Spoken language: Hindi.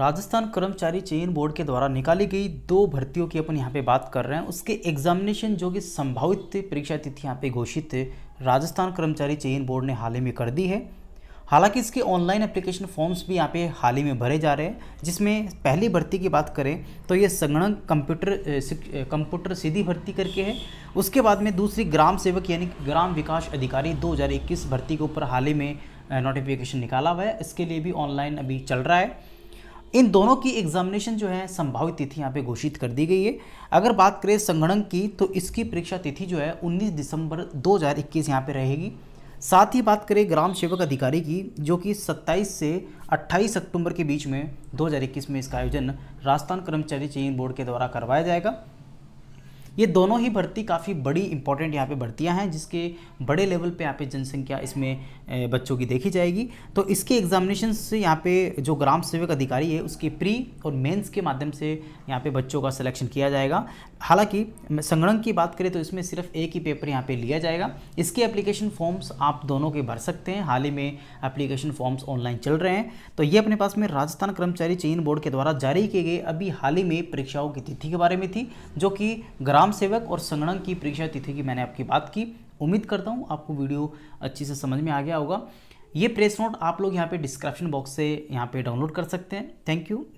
राजस्थान कर्मचारी चयन बोर्ड के द्वारा निकाली गई दो भर्तियों की अपन यहाँ पे बात कर रहे हैं उसके एग्जामिनेशन जो कि संभावित परीक्षा तिथि यहाँ पे घोषित राजस्थान कर्मचारी चयन बोर्ड ने हाल ही में कर दी है हालांकि इसके ऑनलाइन एप्लीकेशन फॉर्म्स भी यहाँ पे हाल ही में भरे जा रहे हैं जिसमें पहली भर्ती की बात करें तो ये संगणक कंप्यूटर कंप्यूटर सीधी भर्ती करके है उसके बाद में दूसरी ग्राम सेवक यानी ग्राम विकास अधिकारी 2021 भर्ती के ऊपर हाल ही में नोटिफिकेशन निकाला हुआ है इसके लिए भी ऑनलाइन अभी चल रहा है इन दोनों की एग्जामिनेशन जो है संभावित तिथि यहाँ पे घोषित कर दी गई है अगर बात करें संगणक की तो इसकी परीक्षा तिथि जो है 19 दिसंबर 2021 यहाँ पे रहेगी साथ ही बात करें ग्राम सेवक अधिकारी की जो कि 27 से 28 अक्टूबर के बीच में 2021 में इसका आयोजन राजस्थान कर्मचारी चयन बोर्ड के द्वारा करवाया जाएगा ये दोनों ही भर्ती काफ़ी बड़ी इंपॉर्टेंट यहाँ पे भर्तियाँ हैं जिसके बड़े लेवल पे यहाँ पे जनसंख्या इसमें बच्चों की देखी जाएगी तो इसके एग्जामिनेशन से यहाँ पे जो ग्राम सेवक अधिकारी है उसके प्री और मेंस के माध्यम से यहाँ पे बच्चों का सिलेक्शन किया जाएगा हालांकि संगणन की बात करें तो इसमें सिर्फ एक ही पेपर यहाँ पर पे लिया जाएगा इसके एप्लीकेशन फॉर्म्स आप दोनों के भर सकते हैं हाल ही में एप्लीकेशन फॉर्म्स ऑनलाइन चल रहे हैं तो ये अपने पास में राजस्थान कर्मचारी चयन बोर्ड के द्वारा जारी किए गए अभी हाल ही में परीक्षाओं की तिथि के बारे में थी जो कि ग्राम ग्राम सेवक और संगणक की परीक्षा तिथि की मैंने आपकी बात की उम्मीद करता हूँ आपको वीडियो अच्छी से समझ में आ गया होगा ये प्रेस नोट आप लोग यहाँ पे डिस्क्रिप्शन बॉक्स से यहाँ पे डाउनलोड कर सकते हैं थैंक यू